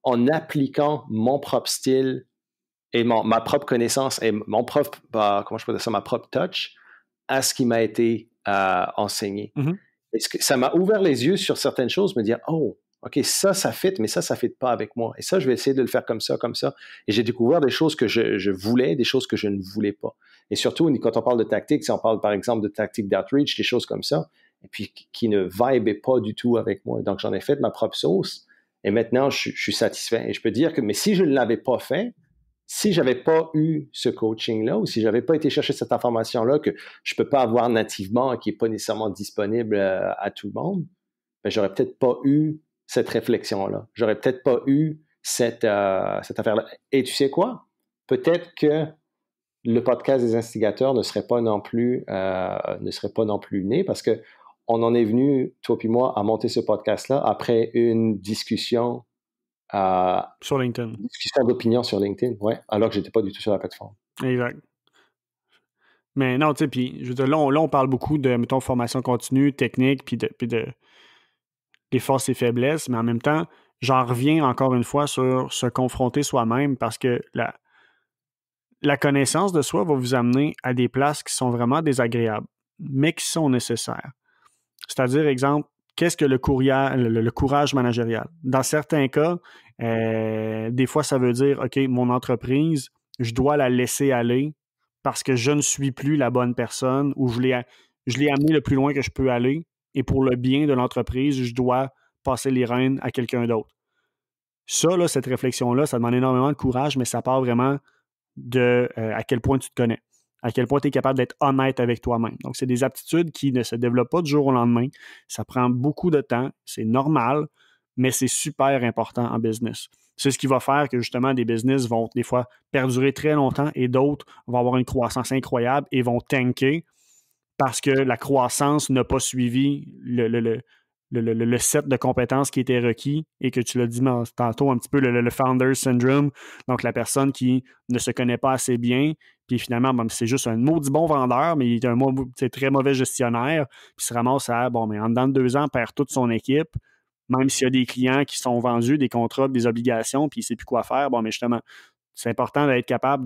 en appliquant mon propre style et ma propre connaissance et mon propre, bah, je ça, ma propre touch à ce qui m'a été euh, enseigné. Mm-hmm. ça m'a ouvert les yeux sur certaines choses, me dire, oh, OK, ça, ça fit, mais ça, ça ne fit pas avec moi. Et ça, je vais essayer de le faire comme ça, comme ça. Et j'ai découvert des choses que je, je, voulais, des choses que je ne voulais pas. Et surtout, quand on parle de tactique, si on parle par exemple de tactique d'outreach, des choses comme ça, et puis qui ne vibe pas du tout avec moi. Donc, j'en ai fait ma propre sauce. Et maintenant, je, suis satisfait. Et je peux dire que, mais si je ne l'avais pas fait, si je n'avais pas eu ce coaching-là ou si je n'avais pas été chercher cette information-là que je ne peux pas avoir nativement et qui n'est pas nécessairement disponible euh, à, tout le monde, ben, j'aurais peut-être pas eu cette réflexion-là. J'aurais peut-être pas eu euh, cette, affaire-là. Et tu sais quoi? Peut-être que le podcast des instigateurs ne serait pas non plus euh, ne serait pas non plus né parce que on en est venu, toi et moi, à monter ce podcast-là après une discussion euh, sur LinkedIn. discussion d'opinion sur LinkedIn, alors que je n'étais pas du tout sur la plateforme. Exact. Mais non, tu sais, puis je là on, parle beaucoup de, mettons, formation continue, technique, puis de, de les forces et faiblesses, mais en même temps, j'en reviens encore une fois sur se confronter soi-même parce que la, la connaissance de soi va vous amener à des places qui sont vraiment désagréables, mais qui sont nécessaires. C'est-à-dire, exemple, qu'est-ce que le, le, courage managérial? Dans certains cas, euh, des fois, ça veut dire, OK, mon entreprise, je dois la laisser aller parce que je ne suis plus la bonne personne ou je l'ai, je amené le plus loin que je peux aller et pour le bien de l'entreprise, je dois passer les rênes à quelqu'un d'autre. Ça, cette réflexion-là, ça demande énormément de courage, mais ça part vraiment de euh, à quel point tu te connais à quel point tu es capable d'être honnête avec toi-même. Donc, c'est des aptitudes qui ne se développent pas du jour au lendemain. Ça prend beaucoup de temps, c'est normal, mais c'est super important en business. C'est ce qui va faire que justement des business vont des fois perdurer très longtemps et d'autres vont avoir une croissance incroyable et vont tanker parce que la croissance n'a pas suivi le, le, le, le, set de compétences qui était requis et que tu l'as dit tantôt un petit peu, le, founder syndrome, donc la personne qui ne se connaît pas assez bien, puis finalement, c'est juste un maudit bon vendeur, mais il est un très mauvais gestionnaire, puis se ramasse à, bon, mais en dedans de deux ans, perd toute son équipe, même s'il y a des clients qui sont vendus, des contrats, des obligations, puis il ne sait plus quoi faire, bon, mais justement, c'est important d'être capable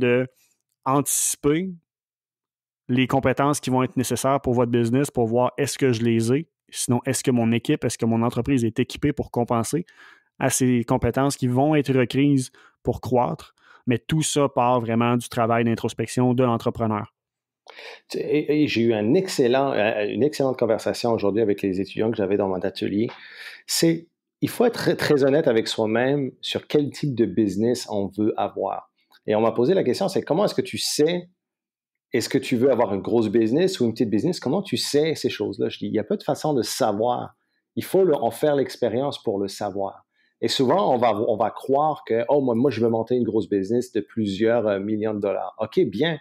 d'anticiper les compétences qui vont être nécessaires pour votre business pour voir est-ce que je les ai Sinon, est-ce que mon équipe, est-ce que mon entreprise est équipée pour compenser à ces compétences qui vont être requises pour croître? Mais tout ça part vraiment du travail d'introspection de l'entrepreneur. j'ai eu euh, une excellente conversation aujourd'hui avec les étudiants que j'avais dans mon atelier. C'est il faut être très honnête avec soi-même sur quel type de business on veut avoir. Et on m'a posé la question, c'est comment est-ce que tu sais est-ce que tu veux avoir une grosse business ou une petite business? Comment tu sais ces choses-là? Je dis, il y a pas de façon de savoir. Il faut en faire l'expérience pour le savoir. Et souvent, on va, on va croire que, oh, moi, moi, je veux monter une grosse business de plusieurs euh, millions de dollars. OK, bien.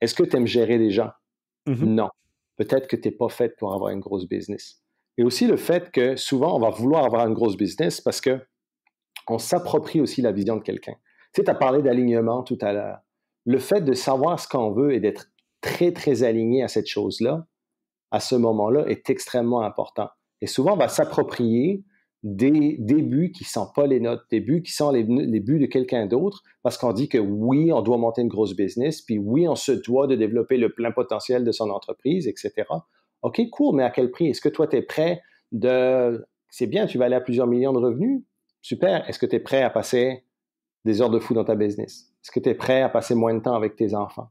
Est-ce que tu aimes gérer des gens? Mm-hmm. Non. Peut-être que tu n'es pas fait pour avoir une grosse business. Et aussi le fait que souvent, on va vouloir avoir une grosse business parce que on s'approprie aussi la vision de quelqu'un. Tu sais, tu as parlé d'alignement tout à l'heure le fait de savoir ce qu'on veut et d'être très, très aligné à cette chose-là, à ce moment-là, est extrêmement important. Et souvent, on va s'approprier des, buts qui ne sont pas les nôtres, des buts qui sont les, les buts de quelqu'un d'autre, parce qu'on dit que oui, on doit monter une grosse business, puis oui, on se doit de développer le plein potentiel de son entreprise, etc. OK, cool, mais à quel prix? Est-ce que toi, tu es prêt de... C'est bien, tu vas aller à plusieurs millions de revenus. Super. Est-ce que tu es prêt à passer des heures de fou dans ta business? Est-ce que tu es prêt à passer moins de temps avec tes enfants?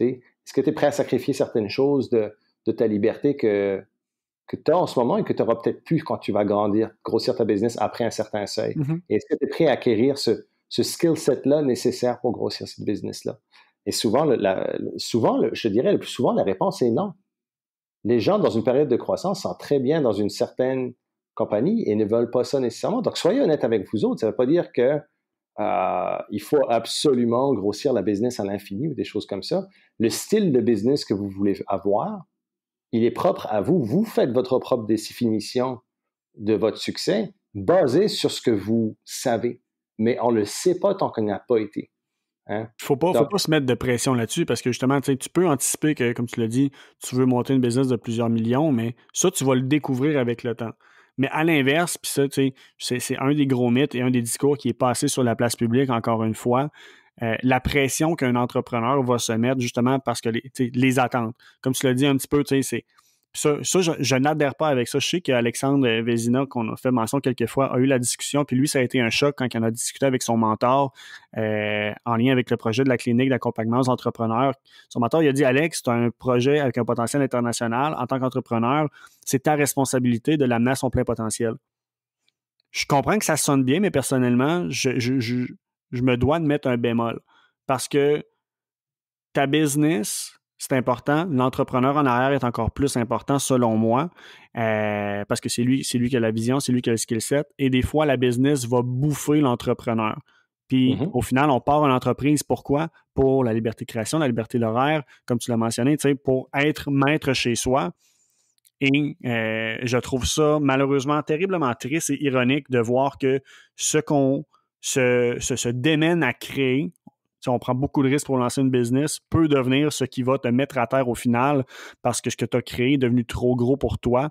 Est-ce que tu es prêt à sacrifier certaines choses de, ta liberté que, tu as en ce moment et que tu n'auras peut-être plus quand tu vas grandir, grossir ta business après un certain seuil? Mm-hmm. Et est-ce que tu es prêt à acquérir ce, skill set-là nécessaire pour grossir cette business-là? Et souvent, souvent je dirais le plus souvent, la réponse est non. Les gens, dans une période de croissance, sont très bien dans une certaine compagnie et ne veulent pas ça nécessairement. Donc, soyez honnête avec vous autres. Ça ne veut pas dire que euh, il faut absolument grossir la business à l'infini ou des choses comme ça. Le style de business que vous voulez avoir, il est propre à vous. Vous faites votre propre définition de votre succès basé sur ce que vous savez. Mais on ne le sait pas tant qu'on n'a pas été. Il hein. ne Faut faut pas se mettre de pression là-dessus parce que justement, tu peux anticiper que, comme tu l'as dit, tu veux monter une business de plusieurs millions, mais ça, tu vas le découvrir avec le temps. Mais à l'inverse, puis ça, tu sais, c'est un des gros mythes et un des discours qui est passé sur la place publique, encore une fois, euh, la pression qu'un entrepreneur va se mettre justement parce que les, les attentes. Comme tu l'as dit un petit peu, c'est ça, je, n'adhère pas avec ça. Je sais qu'Alexandre Vézina, qu'on a fait mention quelques fois, a eu la discussion, puis lui, ça a été un choc quand il en a discuté avec son mentor euh, en lien avec le projet de la clinique d'accompagnement aux entrepreneurs. Son mentor, il a dit, Alex, c'est un projet avec un potentiel international. En tant qu'entrepreneur, c'est ta responsabilité de l'amener à son plein potentiel. Je comprends que ça sonne bien, mais personnellement, je me dois de mettre un bémol parce que ta business, c'est important. L'entrepreneur en arrière est encore plus important, selon moi, euh, parce que c'est lui, c'est lui qui a la vision, c'est lui qui a le skill set. Et des fois, la business va bouffer l'entrepreneur. Puis mm-hmm. au final, on part en entreprise. Pourquoi? Pour la liberté de création, la liberté d'horaire, comme tu l'as mentionné, pour être maître chez soi. Et euh, je trouve ça malheureusement terriblement triste et ironique de voir que ce qu'on se démène à créer, si on prend beaucoup de risques pour lancer une business, peut devenir ce qui va te mettre à terre au final parce que ce que tu as créé est devenu trop gros pour toi.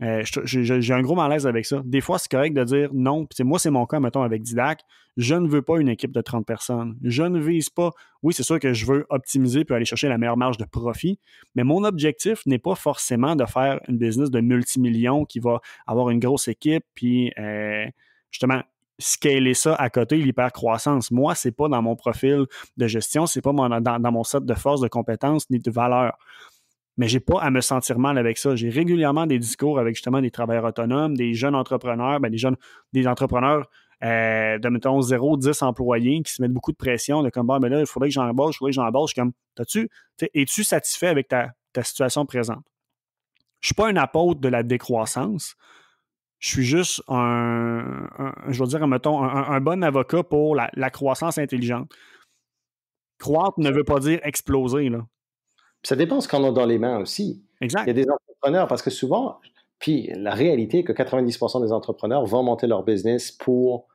Euh, j'ai un gros malaise avec ça. Des fois, c'est correct de dire non. Moi, c'est mon cas, mettons, avec Didac. Je ne veux pas une équipe de 30 personnes. Je ne vise pas. Oui, c'est sûr que je veux optimiser puis aller chercher la meilleure marge de profit, mais mon objectif n'est pas forcément de faire une business de multimillions qui va avoir une grosse équipe puis euh, justement scaler ça à côté, l'hypercroissance. Moi, c'est pas dans mon profil de gestion, c'est pas dans, mon set de force, de compétences ni de valeurs. Mais j'ai pas à me sentir mal avec ça. J'ai régulièrement des discours avec justement des travailleurs autonomes, des jeunes entrepreneurs, ben des jeunes, des entrepreneurs euh, de mettons 0, 10 employés qui se mettent beaucoup de pression de comme ben là, il faudrait que j'embauche, il faudrait que j'embauche. Comme, t'as-tu, es-tu satisfait avec ta, ta situation présente? Je ne suis pas un apôtre de la décroissance je suis juste un, je veux dire, mettons, un, bon avocat pour la, croissance intelligente. Croître ne veut pas dire exploser, là. Ça dépend ce qu'on a dans les mains aussi. Exact. Il y a des entrepreneurs, parce que souvent, puis la réalité est que 90% des entrepreneurs vont monter leur business pour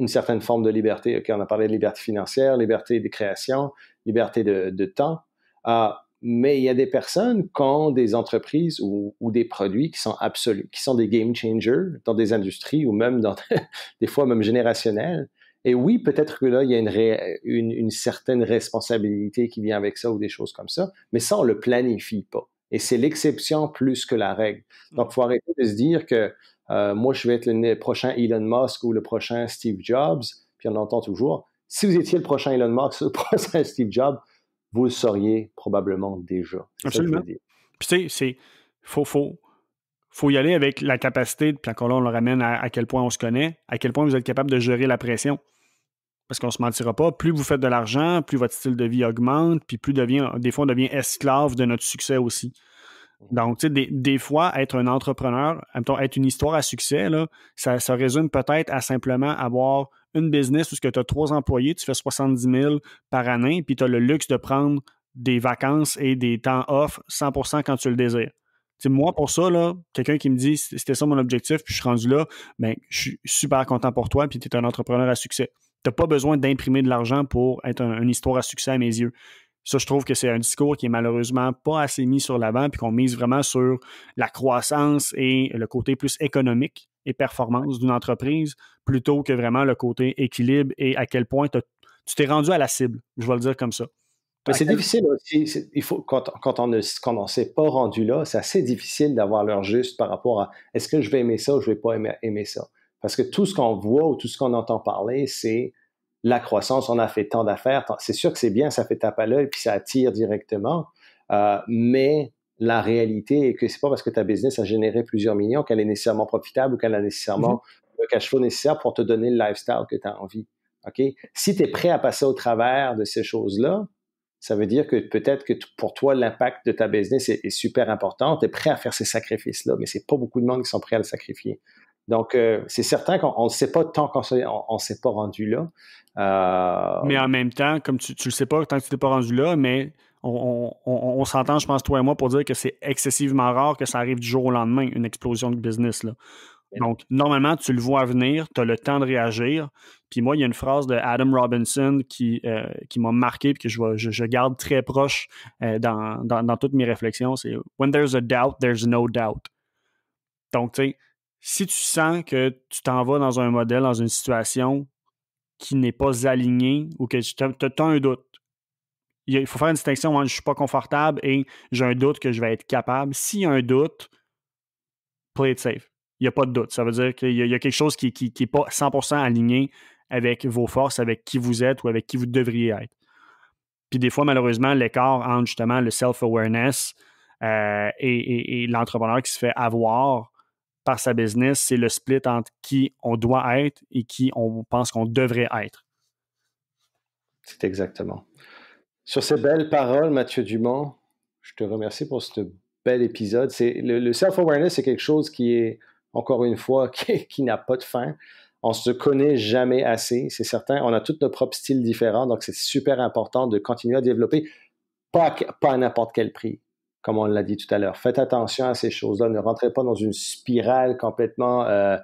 une certaine forme de liberté. on a parlé de liberté financière, liberté de création, liberté de, temps. Euh, mais il y a des personnes qui ont des entreprises ou, des produits qui sont absolus, qui sont des game changers dans des industries ou même dans des fois même générationnelles. Et oui, peut-être que là, il y a une, une, certaine responsabilité qui vient avec ça ou des choses comme ça, mais ça, on le planifie pas. Et c'est l'exception plus que la règle. Mmh. Donc, il faut arrêter de se dire que euh, moi, je vais être le prochain Elon Musk ou le prochain Steve Jobs, puis on l'entend toujours. Si vous étiez le prochain Elon Musk ou le prochain Steve Jobs, vous le sauriez probablement déjà. Absolument. Puis tu sais, c'est faut, faut y aller avec la capacité, puis encore là, on le ramène à, quel point on se connaît, à quel point vous êtes capable de gérer la pression. Parce qu'on ne se mentira pas, plus vous faites de l'argent, plus votre style de vie augmente, puis plus devient, des fois on devient esclave de notre succès aussi. Donc, tu sais, des, fois, être un entrepreneur, être une histoire à succès, ça, se résume peut-être à simplement avoir une business où tu as trois employés, tu fais 70 000 par année, puis tu as le luxe de prendre des vacances et des temps off 100% quand tu le désires. moi, pour ça, quelqu'un qui me dit c'était ça mon objectif, puis je suis rendu là, ben, je suis super content pour toi, puis tu es un entrepreneur à succès. Tu n'as pas besoin d'imprimer de l'argent pour être une histoire à succès à mes yeux. Ça, je trouve que c'est un discours qui est malheureusement pas assez mis sur l'avant, puis qu'on mise vraiment sur la croissance et le côté plus économique et performance d'une entreprise, plutôt que vraiment le côté équilibre et à quel point tu t'es rendu à la cible, je vais le dire comme ça. C'est difficile aussi, il faut, quand, on ne s'est pas rendu là, c'est assez difficile d'avoir l'heure juste par rapport à est-ce que je vais aimer ça ou je ne vais pas aimer, aimer ça. Parce que tout ce qu'on voit ou tout ce qu'on entend parler, c'est la croissance, on a fait tant d'affaires, c'est sûr que c'est bien, ça fait tape à l'œil, puis ça attire directement, euh, mais la réalité est que c'est pas parce que ta business a généré plusieurs millions qu'elle est nécessairement profitable ou qu'elle a nécessairement mm-hmm. le cash flow nécessaire pour te donner le lifestyle que tu as envie. Si tu es prêt à passer au travers de ces choses-là, ça veut dire que peut-être que pour toi, l'impact de ta business est, super important. Tu es prêt à faire ces sacrifices-là, mais c'est pas beaucoup de monde qui sont prêts à le sacrifier. Donc, euh, c'est certain qu'on ne sait pas tant qu'on ne s'est pas rendu là. Euh, mais en même temps, comme tu ne le sais pas tant que tu t'es pas rendu là, mais on, s'entend, je pense, toi et moi, pour dire que c'est excessivement rare que ça arrive du jour au lendemain, une explosion de business. Là. Donc, normalement, tu le vois venir, tu as le temps de réagir. Puis moi, il y a une phrase de Adam Robinson qui, euh, qui m'a marqué et que je, garde très proche dans, dans, toutes mes réflexions. C'est When there's a doubt, there's no doubt. Donc, tu si tu sens que tu t'en vas dans un modèle, dans une situation qui n'est pas alignée ou que tu as, un doute, il faut faire une distinction entre je ne suis pas confortable et j'ai un doute que je vais être capable. S'il y a un doute, play it safe. Il n'y a pas de doute. Ça veut dire qu'il y, a quelque chose qui n'est pas 100% aligné avec vos forces, avec qui vous êtes ou avec qui vous devriez être. Puis des fois, malheureusement, l'écart entre justement le self-awareness euh, et l'entrepreneur qui se fait avoir par sa business, c'est le split entre qui on doit être et qui on pense qu'on devrait être. C'est exactement. Sur ces belles paroles, Mathieu Dumont, je te remercie pour ce bel épisode. C'est, le, self-awareness, c'est quelque chose qui est, encore une fois, qui, n'a pas de fin. On ne se connaît jamais assez, c'est certain. On a tous nos propres styles différents, donc c'est super important de continuer à développer, pas, pas à n'importe quel prix comme on l'a dit tout à l'heure. Faites attention à ces choses-là. Ne rentrez pas dans une spirale complètement euh,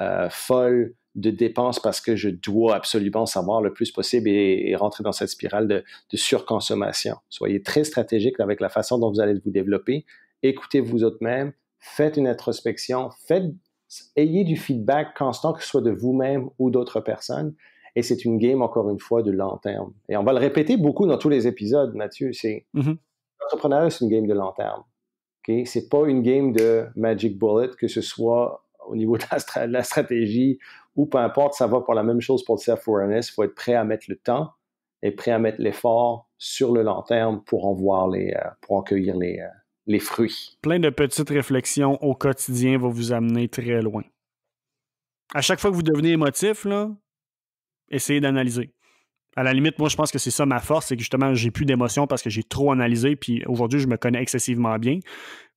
euh, folle de dépenses parce que je dois absolument savoir le plus possible et, rentrer dans cette spirale de, surconsommation. Soyez très stratégique avec la façon dont vous allez vous développer. Écoutez-vous autres-mêmes. Faites une introspection. Faites, ayez du feedback constant, que ce soit de vous-même ou d'autres personnes. Et c'est une game, encore une fois, de long terme. Et on va le répéter beaucoup dans tous les épisodes, Mathieu. C'est mm-hmm. L'entrepreneuriat, c'est une game de long terme. Ce n'est pas une game de magic bullet, que ce soit au niveau de la, stratégie ou peu importe, ça va pour la même chose pour le self-awareness. Il faut être prêt à mettre le temps et prêt à mettre l'effort sur le long terme pour en voir les, euh, pour en cueillir les, euh, les fruits. Plein de petites réflexions au quotidien vont vous amener très loin. À chaque fois que vous devenez émotif, essayez d'analyser à la limite, moi, je pense que c'est ça ma force, c'est que justement, j'ai plus d'émotions parce que j'ai trop analysé, puis aujourd'hui, je me connais excessivement bien.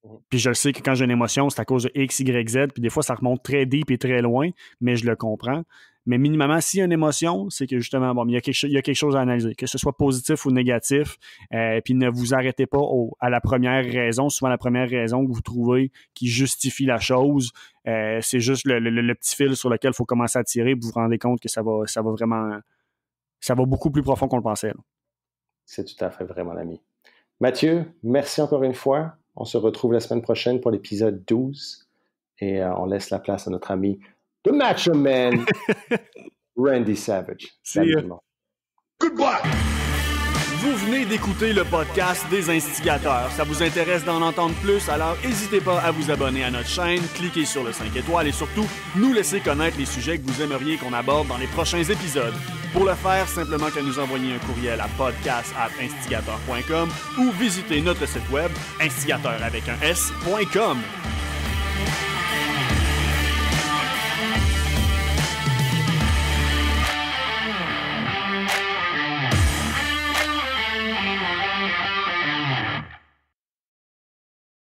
Mhm. Puis je sais que quand j'ai une émotion, c'est à cause de X, Y, Z, puis des fois, ça remonte très deep et très loin, mais je le comprends. Mais minimalement, s'il y a une émotion, c'est que justement, bon, il y, a quelque, chose à analyser, que ce soit positif ou négatif. Euh, puis ne vous arrêtez pas à la première raison, souvent la première raison que vous trouvez qui justifie la chose. Euh, c'est juste le, petit fil sur lequel il faut commencer à tirer, vous vous rendez compte que ça va, ça va vraiment ça va beaucoup plus profond qu'on le pensait. C'est tout à fait vrai, mon ami. Mathieu, merci encore une fois. On se retrouve la semaine prochaine pour l'épisode 12 et euh, on laisse la place à notre ami The Macho Man, Randy Savage. Salut. Goodbye! Vous venez d'écouter le podcast des instigateurs. Ça vous intéresse d'en entendre plus, alors n'hésitez pas à vous abonner à notre chaîne, cliquez sur le 5 étoiles et surtout, nous laisser connaître les sujets que vous aimeriez qu'on aborde dans les prochains épisodes. Pour le faire, simplement que nous envoyer un courriel à podcast.instigateur.com ou visiter notre site web instigateur avec un S.com.